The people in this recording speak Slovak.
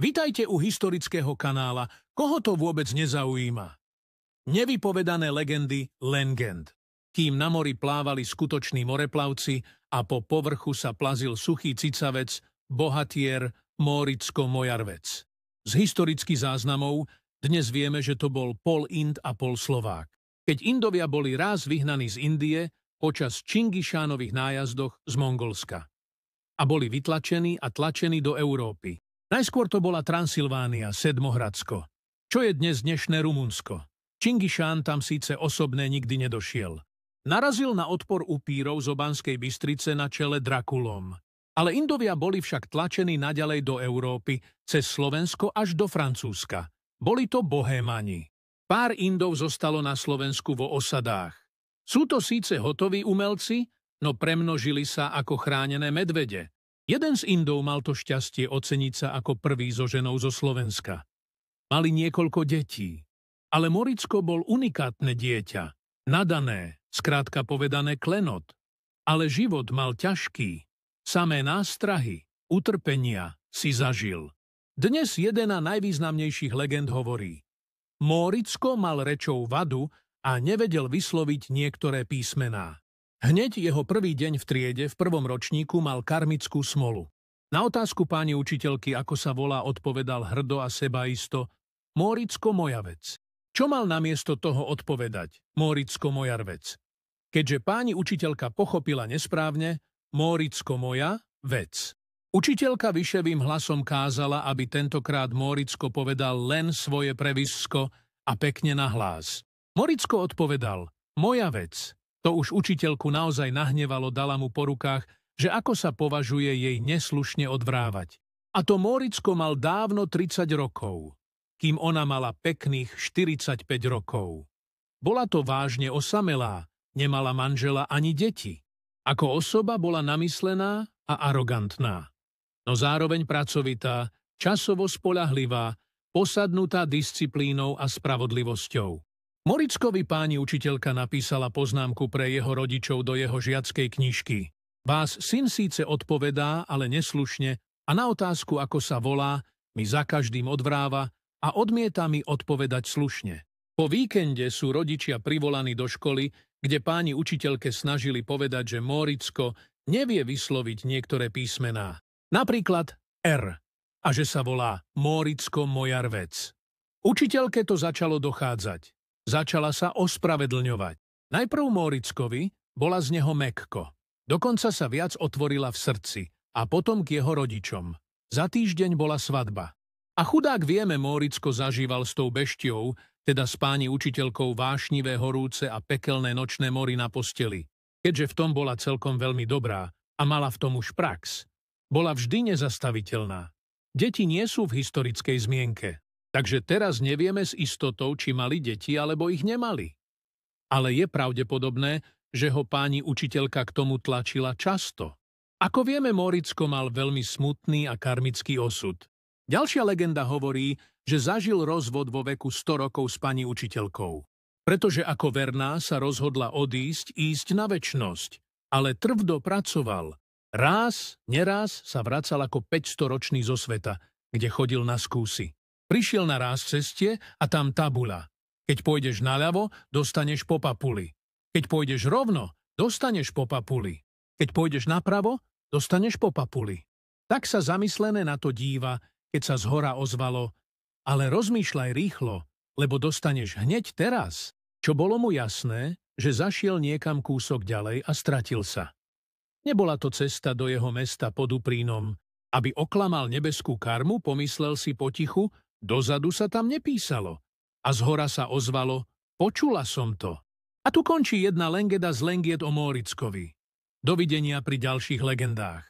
Vítajte u historického kanála, koho to vôbec nezaujíma. Nevypovedané legendy Lengend. Kým na mori plávali skutoční moreplavci a po povrchu sa plazil suchý cicavec, bohatier, Móricko-Mojarvec. Z historických záznamov dnes vieme, že to bol pol Ind a pol Slovák. Keď Indovia boli raz vyhnaní z Indie počas Čingišánových nájazdoch z Mongolska a boli vytlačení a tlačení do Európy. Najskôr to bola Transilvánia, Sedmohradsko, čo je dnes dnešné Rumunsko. Čingišán tam síce osobne nikdy nedošiel. Narazil na odpor upírov z Obanskej Bystrice na čele Drakulom. Ale Indovia boli však tlačení naďalej do Európy, cez Slovensko až do Francúzska. Boli to bohémani. Pár Indov zostalo na Slovensku vo osadách. Sú to síce hotoví umelci, no premnožili sa ako chránené medvede. Jeden z Indov mal to šťastie oceniť sa ako prvý so ženou zo Slovenska. Mali niekoľko detí, ale Moricko bol unikátne dieťa, nadané, skrátka povedané klenot. Ale život mal ťažký, samé nástrahy, utrpenia si zažil. Dnes jedena najvýznamnejších legend hovorí. Moricko mal rečou vadu a nevedel vysloviť niektoré písmená. Hneď jeho prvý deň v triede v prvom ročníku mal karmickú smolu. Na otázku páni učiteľky, ako sa volá, odpovedal hrdo a sebaisto Móricko Mojavec. Čo mal namiesto toho odpovedať Móricko Mojarvec? Keďže páni učiteľka pochopila nesprávne, Móricko Moja vec. Učiteľka vyševým hlasom kázala, aby tentokrát Móricko povedal len svoje previsko a pekne na hlas. Moricko odpovedal, moja vec, to už učiteľku naozaj nahnevalo, dala mu po rukách, že ako sa považuje jej neslušne odvrávať. A to Moricko mal dávno 30 rokov, kým ona mala pekných 45 rokov. Bola to vážne osamelá, nemala manžela ani deti. Ako osoba bola namyslená a arogantná. No zároveň pracovitá, časovo spolahlivá, posadnutá disciplínou a spravodlivosťou. Moričkovi páni učiteľka napísala poznámku pre jeho rodičov do jeho žiackej knižky. Vás syn síce odpovedá, ale neslušne a na otázku, ako sa volá, mi za každým odvráva a odmieta mi odpovedať slušne. Po víkende sú rodičia privolaní do školy, kde páni učiteľke snažili povedať, že Moricko nevie vysloviť niektoré písmená. Napríklad R a že sa volá Moricko Mojarvec. Učiteľke to začalo dochádzať. Začala sa ospravedlňovať. Najprv Mórickovi bola z neho mekko. Dokonca sa viac otvorila v srdci a potom k jeho rodičom. Za týždeň bola svadba. A chudák vieme, Móricko zažíval s tou bešťou, teda s páni učiteľkou vášnivé horúce a pekelné nočné mory na posteli, keďže v tom bola celkom veľmi dobrá a mala v tom už prax. Bola vždy nezastaviteľná. Deti nie sú v historickej zmienke. Takže teraz nevieme s istotou, či mali deti alebo ich nemali. Ale je pravdepodobné, že ho páni učiteľka k tomu tlačila často. Ako vieme, Moricko mal veľmi smutný a karmický osud. Ďalšia legenda hovorí, že zažil rozvod vo veku 100 rokov s pani učiteľkou. Pretože ako verná sa rozhodla odísť, ísť na väčnosť. Ale trvdo pracoval. Ráz, neraz sa vracal ako 500-ročný zo sveta, kde chodil na skúsi. Prišiel na ráz cestie a tam tabula. Keď pôjdeš naľavo, dostaneš po papuli. Keď pôjdeš rovno, dostaneš po papuli. Keď pôjdeš napravo, dostaneš po papuli. Tak sa zamyslené na to díva, keď sa zhora ozvalo, ale rozmýšľaj rýchlo, lebo dostaneš hneď teraz. Čo bolo mu jasné, že zašiel niekam kúsok ďalej a stratil sa. Nebola to cesta do jeho mesta pod Uprínom. Aby oklamal nebeskú karmu, pomyslel si potichu, Dozadu sa tam nepísalo. A zhora sa ozvalo, počula som to. A tu končí jedna lengeda z Lengiet o Mórickovi. Dovidenia pri ďalších legendách.